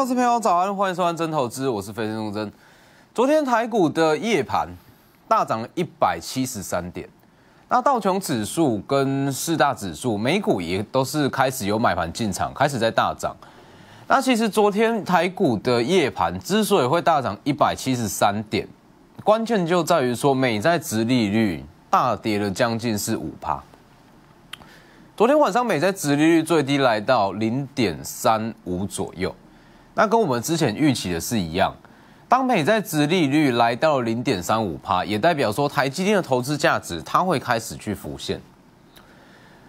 投资朋友早安，欢迎收看《真投资》，我是飞熊真。昨天台股的夜盘大涨一百七十三点，那道琼指数跟四大指数，美股也都是开始有买盘进场，开始在大涨。那其实昨天台股的夜盘之所以会大涨一百七十三点，关键就在于说美债值利率大跌了将近是五趴。昨天晚上美债值利率最低来到零点三五左右。那跟我们之前预期的是一样，当美债值利率来到零点三五帕，也代表说台积电的投资价值，它会开始去浮现。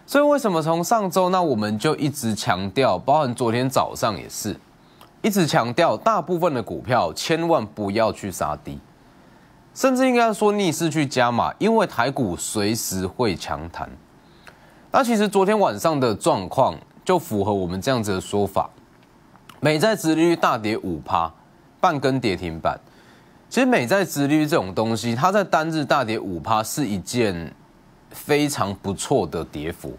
所以为什么从上周那我们就一直强调，包含昨天早上也是一直强调，大部分的股票千万不要去杀低，甚至应该说逆势去加码，因为台股随时会强弹。那其实昨天晚上的状况就符合我们这样子的说法。美债殖利率大跌五趴，半根跌停板。其实美债殖利率这种东西，它在单日大跌五趴，是一件非常不错的跌幅。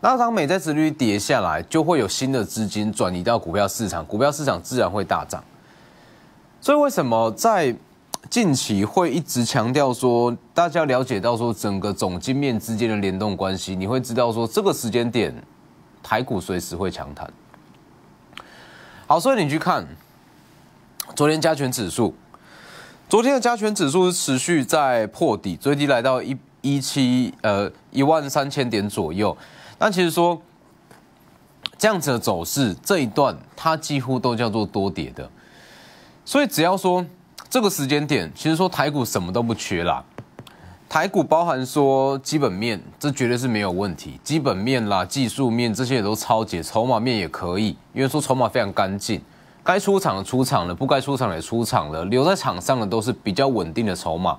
那当美债殖利率跌下来，就会有新的资金转移到股票市场，股票市场自然会大涨。所以为什么在近期会一直强调说，大家了解到说整个总经面之间的联动关系，你会知道说这个时间点，台股随时会强弹。好，所以你去看昨天加权指数，昨天的加权指数是持续在破底，最低来到一一七呃一万三千点左右。那其实说这样子的走势，这一段它几乎都叫做多跌的。所以只要说这个时间点，其实说台股什么都不缺啦。台股包含说基本面，这绝对是没有问题。基本面啦、技术面这些也都超解，筹码面也可以，因为说筹码非常干净，该出场的出场了，不该出场也出场了，留在场上的都是比较稳定的筹码。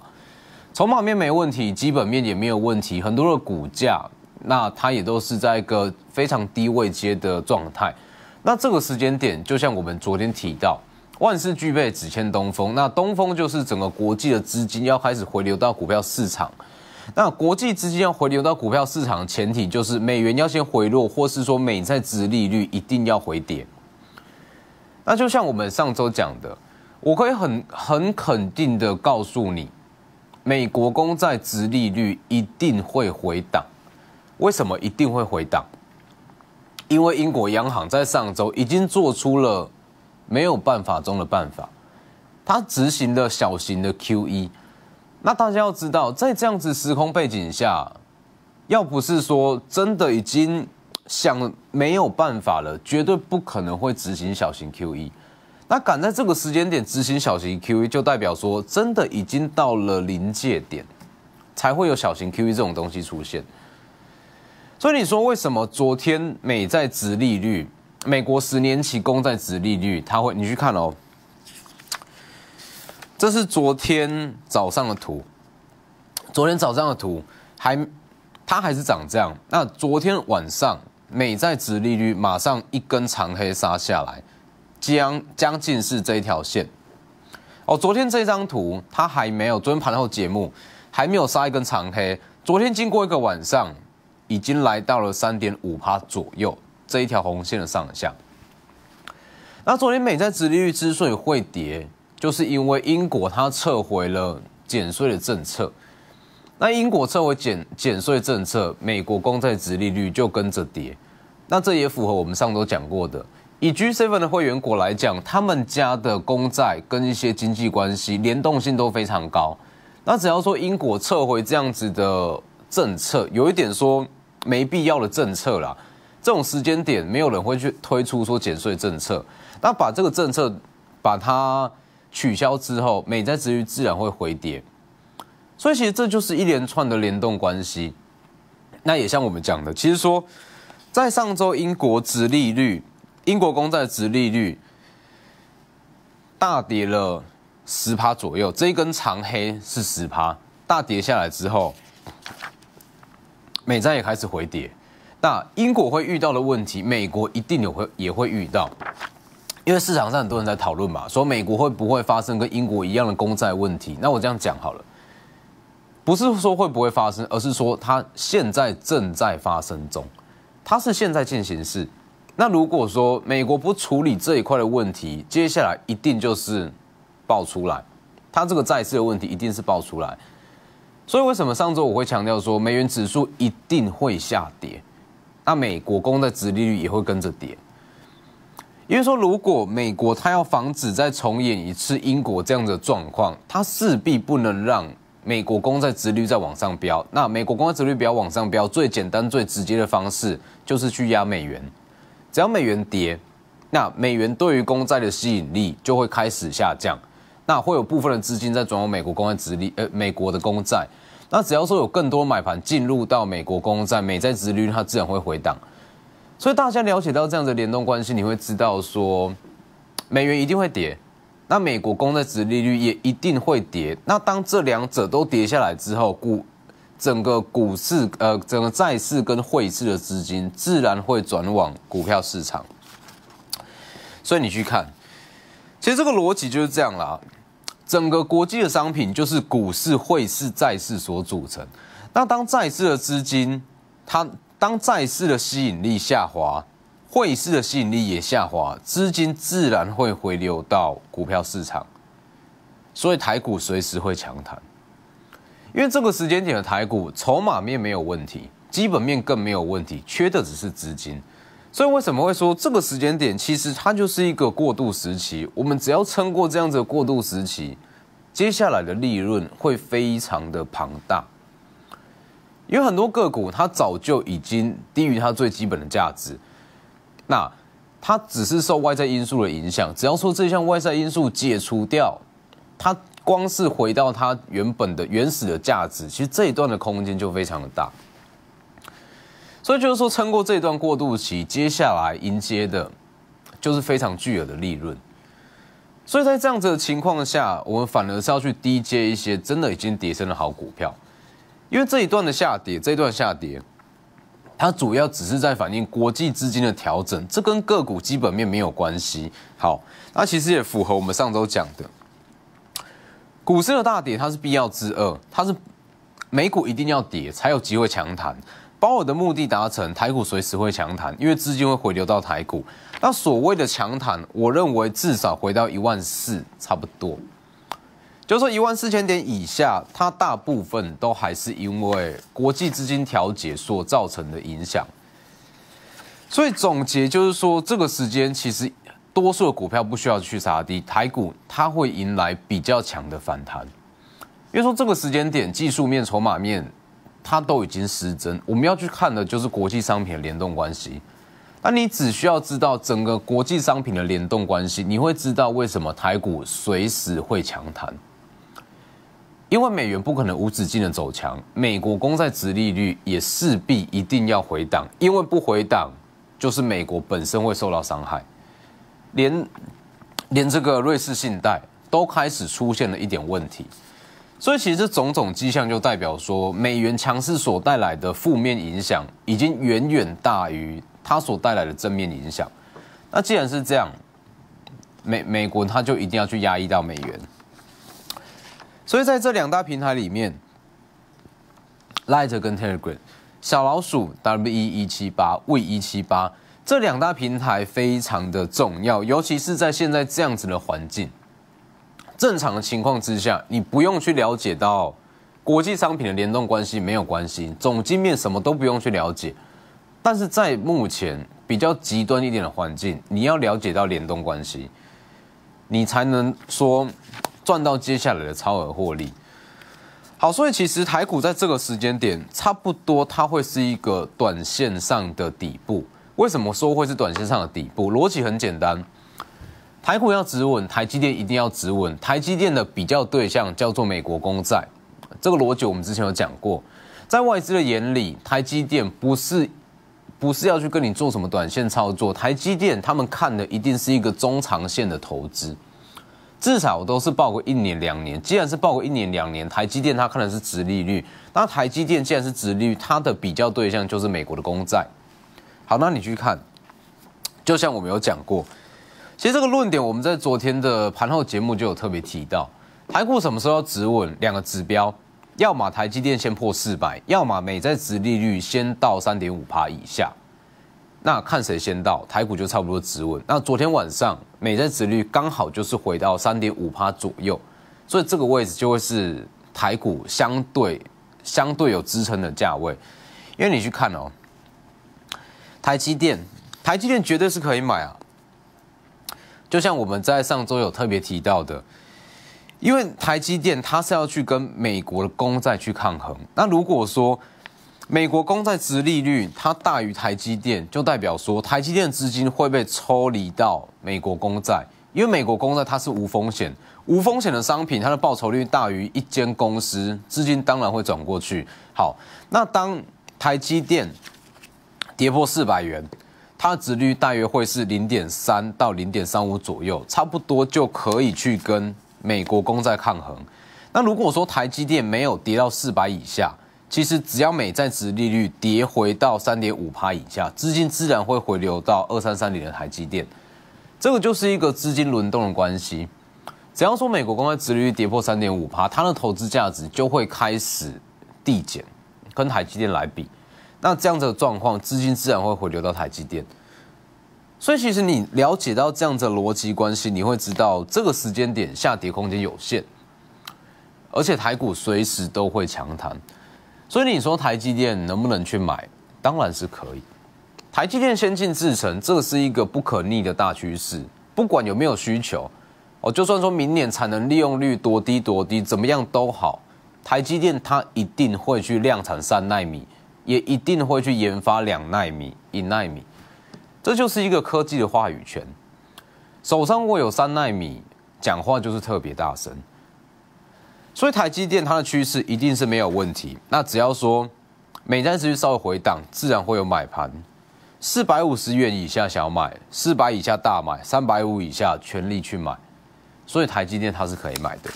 筹码面没问题，基本面也没有问题，很多的股价，那它也都是在一个非常低位接的状态。那这个时间点，就像我们昨天提到。万事俱备，只欠东风。那东风就是整个国际的资金要开始回流到股票市场。那国际资金要回流到股票市场，前提就是美元要先回落，或是说美债值利率一定要回跌。那就像我们上周讲的，我可以很很肯定的告诉你，美国公债值利率一定会回档。为什么一定会回档？因为英国央行在上周已经做出了。没有办法中的办法，他执行的小型的 Q E，那大家要知道，在这样子时空背景下，要不是说真的已经想没有办法了，绝对不可能会执行小型 Q E。那赶在这个时间点执行小型 Q E，就代表说真的已经到了临界点，才会有小型 Q E 这种东西出现。所以你说为什么昨天美债值利率？美国十年期公债殖利率，它会，你去看哦。这是昨天早上的图，昨天早上的图还，它还是长这样。那昨天晚上，美债殖利率马上一根长黑杀下来，将将近是这一条线。哦，昨天这张图它还没有，昨天盘后节目还没有杀一根长黑。昨天经过一个晚上，已经来到了三点五趴左右。这一条红线的上下。那昨天美债殖利率之所以会跌，就是因为英国它撤回了减税的政策。那英国撤回减减税政策，美国公债殖利率就跟着跌。那这也符合我们上周讲过的，以 G seven 的会员国来讲，他们家的公债跟一些经济关系联动性都非常高。那只要说英国撤回这样子的政策，有一点说没必要的政策了。这种时间点，没有人会去推出说减税政策。那把这个政策，把它取消之后，美债值率自然会回跌。所以其实这就是一连串的联动关系。那也像我们讲的，其实说，在上周英国殖利率、英国公债殖利率大跌了十趴左右，这一根长黑是十趴大跌下来之后，美债也开始回跌。那英国会遇到的问题，美国一定有会也会遇到，因为市场上很多人在讨论嘛，说美国会不会发生跟英国一样的公债问题？那我这样讲好了，不是说会不会发生，而是说它现在正在发生中，它是现在进行式。那如果说美国不处理这一块的问题，接下来一定就是爆出来，它这个债市的问题一定是爆出来。所以为什么上周我会强调说美元指数一定会下跌？那美国公债殖利率也会跟着跌，因为说如果美国它要防止再重演一次英国这样的状况，它势必不能让美国公债殖利率再往上飙。那美国公债殖利率不要往上飙，最简单最直接的方式就是去压美元。只要美元跌，那美元对于公债的吸引力就会开始下降，那会有部分的资金在转往美国公债殖利，呃，美国的公债。那只要说有更多买盘进入到美国公债，美债殖率它自然会回档，所以大家了解到这样的联动关系，你会知道说，美元一定会跌，那美国公债殖利率也一定会跌。那当这两者都跌下来之后，股整个股市、呃整个债市跟汇市的资金自然会转往股票市场，所以你去看，其实这个逻辑就是这样啦。整个国际的商品就是股市、汇市、债市所组成。那当债市的资金，它当债市的吸引力下滑，汇市的吸引力也下滑，资金自然会回流到股票市场。所以台股随时会强弹。因为这个时间点的台股筹码面没有问题，基本面更没有问题，缺的只是资金。所以为什么会说这个时间点，其实它就是一个过渡时期。我们只要撑过这样子的过渡时期，接下来的利润会非常的庞大。有很多个股它早就已经低于它最基本的价值，那它只是受外在因素的影响。只要说这项外在因素解除掉，它光是回到它原本的原始的价值，其实这一段的空间就非常的大。所以就是说，撑过这段过渡期，接下来迎接的，就是非常巨额的利润。所以在这样子的情况下，我们反而是要去低接一些真的已经跌升的好股票，因为这一段的下跌，这段下跌，它主要只是在反映国际资金的调整，这跟个股基本面没有关系。好，那其实也符合我们上周讲的，股市的大跌它是必要之二，它是美股一定要跌才有机会强弹。把我的目的达成，台股随时会强弹，因为资金会回流到台股。那所谓的强弹，我认为至少回到一万四差不多，就是说一万四千点以下，它大部分都还是因为国际资金调节所造成的影响。所以总结就是说，这个时间其实多数的股票不需要去杀低，台股它会迎来比较强的反弹，因为说这个时间点技术面、筹码面。它都已经失真，我们要去看的就是国际商品的联动关系。那你只需要知道整个国际商品的联动关系，你会知道为什么台股随时会强弹。因为美元不可能无止境的走强，美国公债殖利率也势必一定要回档，因为不回档，就是美国本身会受到伤害。连连这个瑞士信贷都开始出现了一点问题。所以其实种种迹象就代表说，美元强势所带来的负面影响已经远远大于它所带来的正面影响。那既然是这样，美美国它就一定要去压抑到美元。所以在这两大平台里面，Light 跟 Telegram，小老鼠 W 一七八、V 一七八这两大平台非常的重要，尤其是在现在这样子的环境。正常的情况之下，你不用去了解到国际商品的联动关系没有关系，总金面什么都不用去了解。但是在目前比较极端一点的环境，你要了解到联动关系，你才能说赚到接下来的超额获利。好，所以其实台股在这个时间点，差不多它会是一个短线上的底部。为什么说会是短线上的底部？逻辑很简单。台股要止稳，台积电一定要止稳。台积电的比较对象叫做美国公债，这个逻辑我们之前有讲过。在外资的眼里，台积电不是不是要去跟你做什么短线操作，台积电他们看的一定是一个中长线的投资，至少都是报个一年两年。既然是报个一年两年，台积电它看的是殖利率。那台积电既然是殖利率，它的比较对象就是美国的公债。好，那你去看，就像我们有讲过。其实这个论点，我们在昨天的盘后节目就有特别提到，台股什么时候要止稳？两个指标，要么台积电先破四百，要么美债殖利率先到三点五趴以下。那看谁先到，台股就差不多止稳。那昨天晚上美债殖率刚好就是回到三点五趴左右，所以这个位置就会是台股相对相对有支撑的价位。因为你去看哦，台积电，台积电绝对是可以买啊。就像我们在上周有特别提到的，因为台积电它是要去跟美国的公债去抗衡。那如果说美国公债值利率它大于台积电，就代表说台积电资金会被抽离到美国公债，因为美国公债它是无风险、无风险的商品，它的报酬率大于一间公司资金，当然会转过去。好，那当台积电跌破四百元。它的值率大约会是零点三到零点三五左右，差不多就可以去跟美国公债抗衡。那如果说台积电没有跌到四百以下，其实只要美债值利率跌回到三点五趴以下，资金自然会回流到二三三零的台积电，这个就是一个资金轮动的关系。只要说美国公债值利率跌破三点五趴，它的投资价值就会开始递减，跟台积电来比。那这样的状况，资金自然会回流到台积电，所以其实你了解到这样的逻辑关系，你会知道这个时间点下跌空间有限，而且台股随时都会强弹，所以你说台积电能不能去买？当然是可以。台积电先进制程，这是一个不可逆的大趋势，不管有没有需求，哦，就算说明年产能利用率多低多低，怎么样都好，台积电它一定会去量产三纳米。也一定会去研发两纳米、一纳米，这就是一个科技的话语权。手上握有三纳米，讲话就是特别大声。所以台积电它的趋势一定是没有问题。那只要说每单时续稍微回档，自然会有买盘。四百五十元以下想买，四百以下大买，三百五以下全力去买。所以台积电它是可以买的。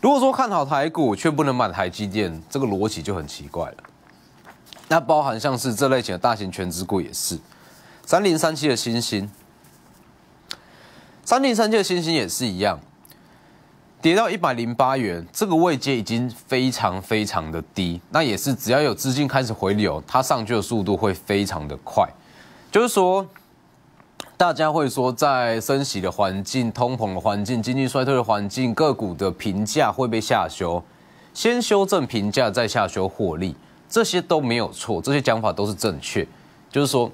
如果说看好台股却不能买台积电，这个逻辑就很奇怪了。那包含像是这类型的大型全职股也是，三零三七的星星，三零三七的星星也是一样，跌到一百零八元，这个位阶已经非常非常的低，那也是只要有资金开始回流，它上去的速度会非常的快，就是说，大家会说在升息的环境、通膨的环境、经济衰退的环境，个股的评价会被下修，先修正评价再下修获利。这些都没有错，这些讲法都是正确。就是说，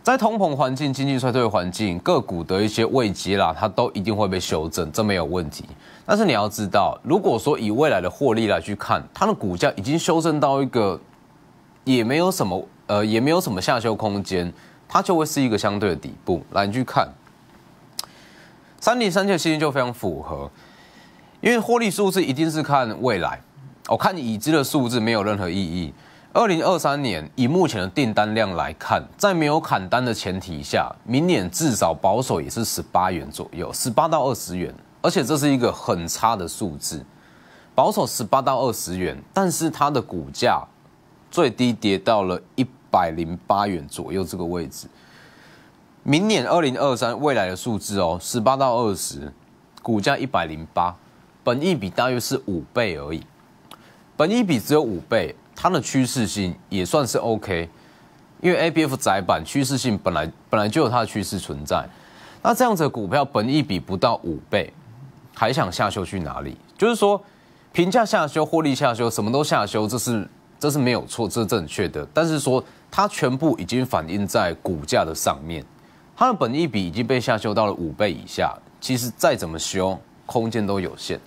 在通膨环境、经济衰退环境，个股的一些位阶啦，它都一定会被修正，这没有问题。但是你要知道，如果说以未来的获利来去看，它的股价已经修正到一个也没有什么呃也没有什么下修空间，它就会是一个相对的底部。来去看三零三七的信金就非常符合，因为获利数字一定是看未来。我看已知的数字没有任何意义。二零二三年以目前的订单量来看，在没有砍单的前提下，明年至少保守也是十八元左右，十八到二十元，而且这是一个很差的数字，保守十八到二十元，但是它的股价最低跌到了一百零八元左右这个位置。明年二零二三未来的数字哦，十八到二十，股价一百零八，本益比大约是五倍而已。本益比只有五倍，它的趋势性也算是 OK，因为 A B F 窄板趋势性本来本来就有它的趋势存在，那这样子股票本益比不到五倍，还想下修去哪里？就是说，评价下修，获利下修，什么都下修，这是这是没有错，这是正确的。但是说它全部已经反映在股价的上面，它的本益比已经被下修到了五倍以下，其实再怎么修空间都有限。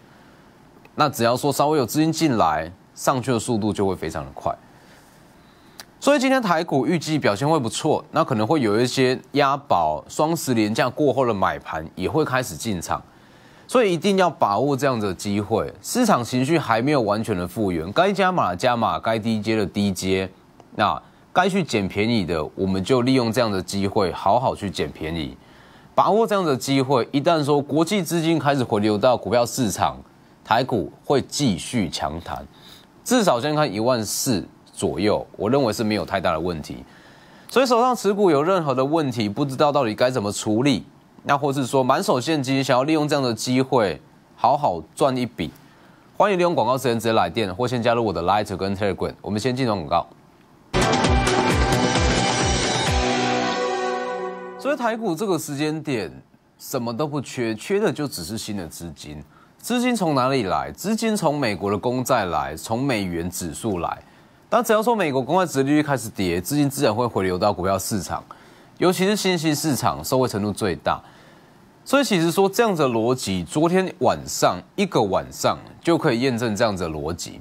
那只要说稍微有资金进来。上去的速度就会非常的快，所以今天台股预计表现会不错，那可能会有一些押宝、双十连假过后的买盘也会开始进场，所以一定要把握这样的机会。市场情绪还没有完全的复原，该加码加码，该低阶的低阶，那该去捡便宜的，我们就利用这样的机会好好去捡便宜，把握这样的机会。一旦说国际资金开始回流到股票市场，台股会继续强弹。至少先看一万四左右，我认为是没有太大的问题。所以手上持股有任何的问题，不知道到底该怎么处理，那或是说满手现金想要利用这样的机会好好赚一笔，欢迎利用广告时间直接来电，或先加入我的 Lighter 跟 Telegram。我们先进入广告。所以台股这个时间点什么都不缺，缺的就只是新的资金。资金从哪里来？资金从美国的公债来，从美元指数来。但只要说美国公债殖利率开始跌，资金自然会回流到股票市场，尤其是新兴市场，受惠程度最大。所以其实说这样的逻辑，昨天晚上一个晚上就可以验证这样的逻辑。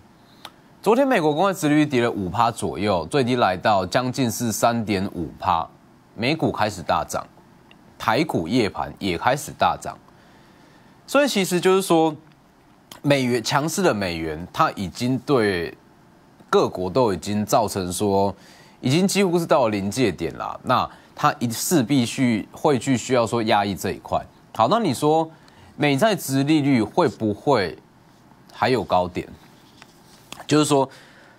昨天美国公债殖利率跌了五趴左右，最低来到将近是三点五趴，美股开始大涨，台股夜盘也开始大涨。所以其实就是说，美元强势的美元，它已经对各国都已经造成说，已经几乎是到了临界点了。那它一势必去汇聚，需要说压抑这一块。好，那你说美债值利率会不会还有高点？就是说，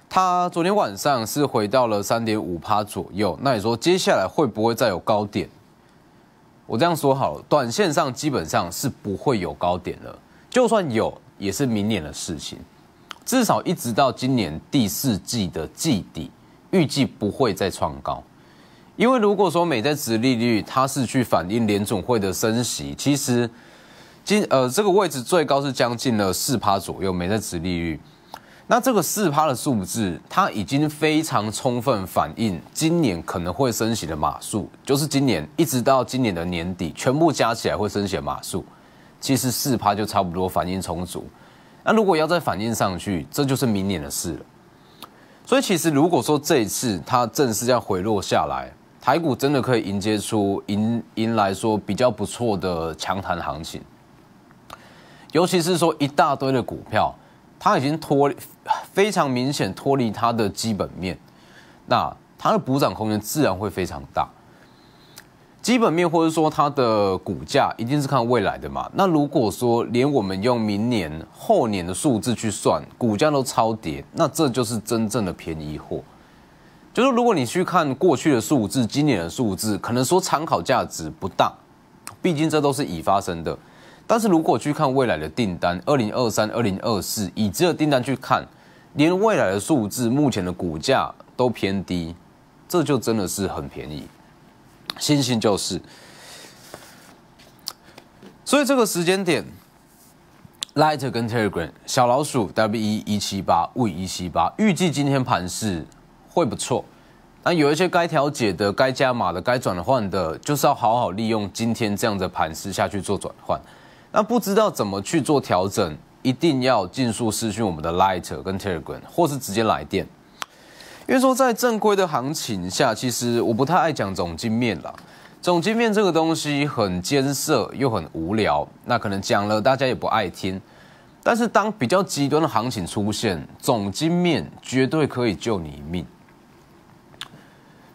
它昨天晚上是回到了三点五趴左右。那你说接下来会不会再有高点？我这样说好了，短线上基本上是不会有高点了，就算有也是明年的事情，至少一直到今年第四季的季底，预计不会再创高，因为如果说美债值利率它是去反映联总会的升息，其实今呃这个位置最高是将近了四趴左右美债值利率。那这个四趴的数字，它已经非常充分反映今年可能会升息的码数，就是今年一直到今年的年底，全部加起来会升息码数，其实四趴就差不多反应充足。那如果要再反应上去，这就是明年的事了。所以其实如果说这一次它正式要回落下来，台股真的可以迎接出迎迎来说比较不错的强弹行情，尤其是说一大堆的股票。它已经脱非常明显脱离它的基本面，那它的补涨空间自然会非常大。基本面或者说它的股价一定是看未来的嘛？那如果说连我们用明年后年的数字去算，股价都超跌，那这就是真正的便宜货。就是如果你去看过去的数字、今年的数字，可能说参考价值不大，毕竟这都是已发生的。但是如果去看未来的订单，二零二三、二零二四，以这个订单去看，连未来的数字、目前的股价都偏低，这就真的是很便宜。星星就是，所以这个时间点，Light 跟 Telegram、小老鼠 W 一七八、V 一七八，预计今天盘势会不错。那有一些该调解的、该加码的、该转换的，就是要好好利用今天这样的盘势下去做转换。那不知道怎么去做调整，一定要尽速私讯我们的 Light e r 跟 Telegram，或是直接来电。因为说在正规的行情下，其实我不太爱讲总金面了。总金面这个东西很艰涩又很无聊，那可能讲了大家也不爱听。但是当比较极端的行情出现，总金面绝对可以救你一命。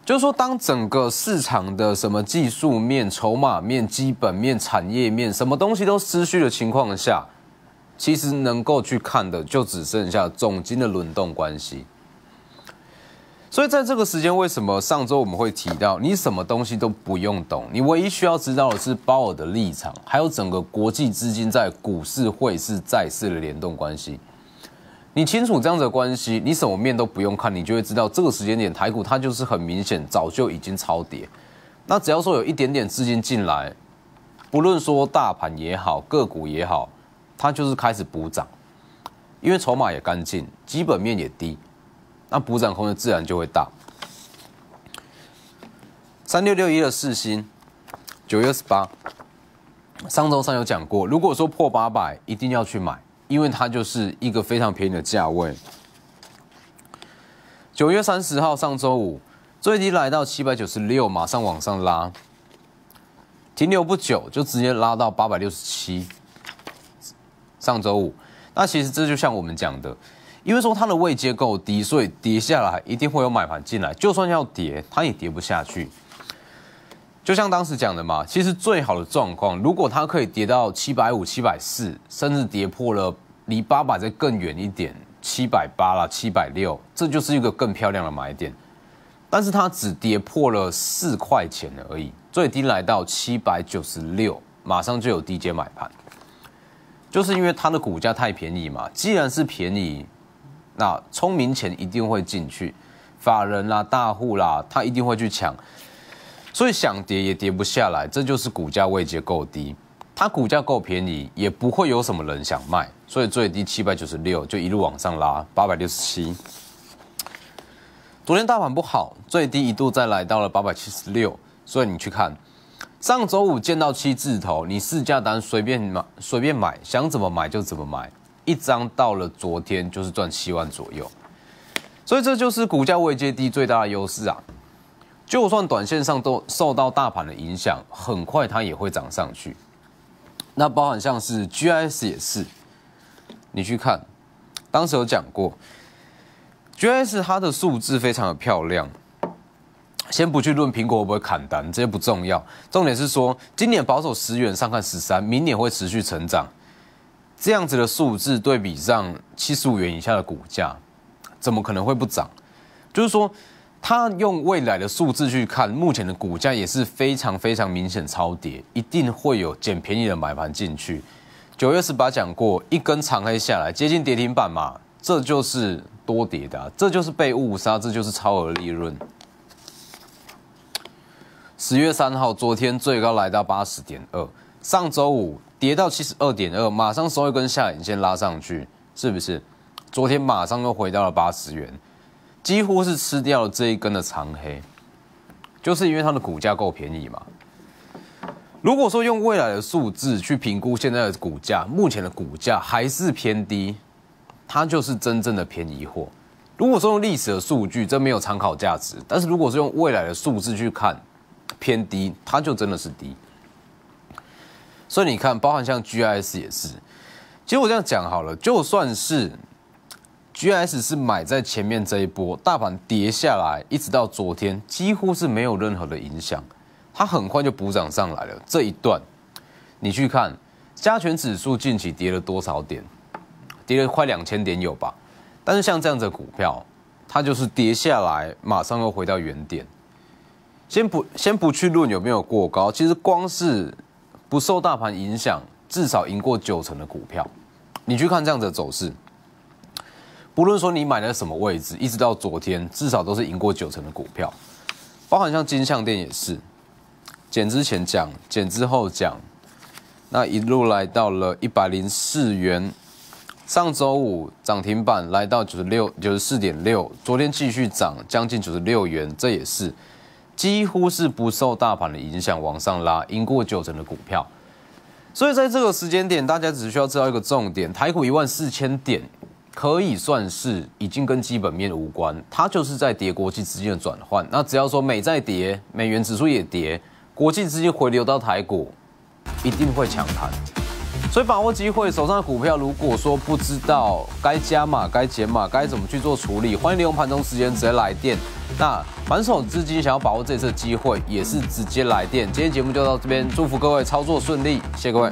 就是说，当整个市场的什么技术面、筹码面、基本面、产业面，什么东西都失去的情况下，其实能够去看的就只剩下总金的轮动关系。所以，在这个时间，为什么上周我们会提到，你什么东西都不用懂，你唯一需要知道的是鲍尔的立场，还有整个国际资金在股市、汇市、债市的联动关系。你清楚这样的关系，你什么面都不用看，你就会知道这个时间点台股它就是很明显，早就已经超跌。那只要说有一点点资金进来，不论说大盘也好，个股也好，它就是开始补涨，因为筹码也干净，基本面也低，那补涨空间自然就会大。三六六一的四星，九月十八，上周三有讲过，如果说破八百，一定要去买。因为它就是一个非常便宜的价位。九月三十号上周五最低来到七百九十六，马上往上拉，停留不久就直接拉到八百六十七。上周五，那其实这就像我们讲的，因为说它的位阶够低，所以跌下来一定会有买盘进来，就算要跌，它也跌不下去。就像当时讲的嘛，其实最好的状况，如果它可以跌到七百五、七百四，甚至跌破了离八百再更远一点，七百八啦、七百六，这就是一个更漂亮的买点。但是它只跌破了四块钱而已，最低来到七百九十六，马上就有低阶买盘。就是因为它的股价太便宜嘛，既然是便宜，那聪明钱一定会进去，法人啦、大户啦，他一定会去抢。所以想跌也跌不下来，这就是股价位阶够低，它股价够便宜，也不会有什么人想卖。所以最低七百九十六就一路往上拉，八百六十七。昨天大盘不好，最低一度再来到了八百七十六。所以你去看，上周五见到七字头，你试价单随便买，随便买，想怎么买就怎么买，一张到了昨天就是赚七万左右。所以这就是股价位阶低最大的优势啊。就算短线上都受到大盘的影响，很快它也会涨上去。那包含像是 G S 也是，你去看，当时有讲过，G S 它的数字非常的漂亮。先不去论苹果会不会砍单，这些不重要。重点是说，今年保守十元，上看十三，明年会持续成长。这样子的数字对比上七十五元以下的股价，怎么可能会不涨？就是说。他用未来的数字去看，目前的股价也是非常非常明显超跌，一定会有捡便宜的买盘进去。九月十八讲过，一根长黑下来接近跌停板嘛，这就是多跌的，这就是被误杀，这就是超额利润。十月三号，昨天最高来到八十点二，上周五跌到七十二点二，马上收一根下影线拉上去，是不是？昨天马上又回到了八十元。几乎是吃掉了这一根的长黑，就是因为它的股价够便宜嘛。如果说用未来的数字去评估现在的股价，目前的股价还是偏低，它就是真正的便宜货。如果说用历史的数据，这没有参考价值；但是如果是用未来的数字去看，偏低，它就真的是低。所以你看，包含像 GIS 也是，其实我这样讲好了，就算是。G S 是买在前面这一波，大盘跌下来，一直到昨天，几乎是没有任何的影响，它很快就补涨上来了。这一段，你去看加权指数近期跌了多少点，跌了快两千点有吧？但是像这样的股票，它就是跌下来，马上又回到原点。先不先不去论有没有过高，其实光是不受大盘影响，至少赢过九成的股票，你去看这样的走势。不论说你买的什么位置，一直到昨天，至少都是赢过九成的股票，包含像金项店也是，减之前讲，减之后讲，那一路来到了一百零四元，上周五涨停板来到九十六九十四点六，昨天继续涨将近九十六元，这也是几乎是不受大盘的影响往上拉，赢过九成的股票，所以在这个时间点，大家只需要知道一个重点，台股一万四千点。可以算是已经跟基本面无关，它就是在叠国际资金的转换。那只要说美在跌，美元指数也跌，国际资金回流到台股，一定会强盘。所以把握机会，手上的股票如果说不知道该加码、该减码、该怎么去做处理，欢迎利用盘中时间直接来电。那反手资金想要把握这次机会，也是直接来电。今天节目就到这边，祝福各位操作顺利，谢谢各位。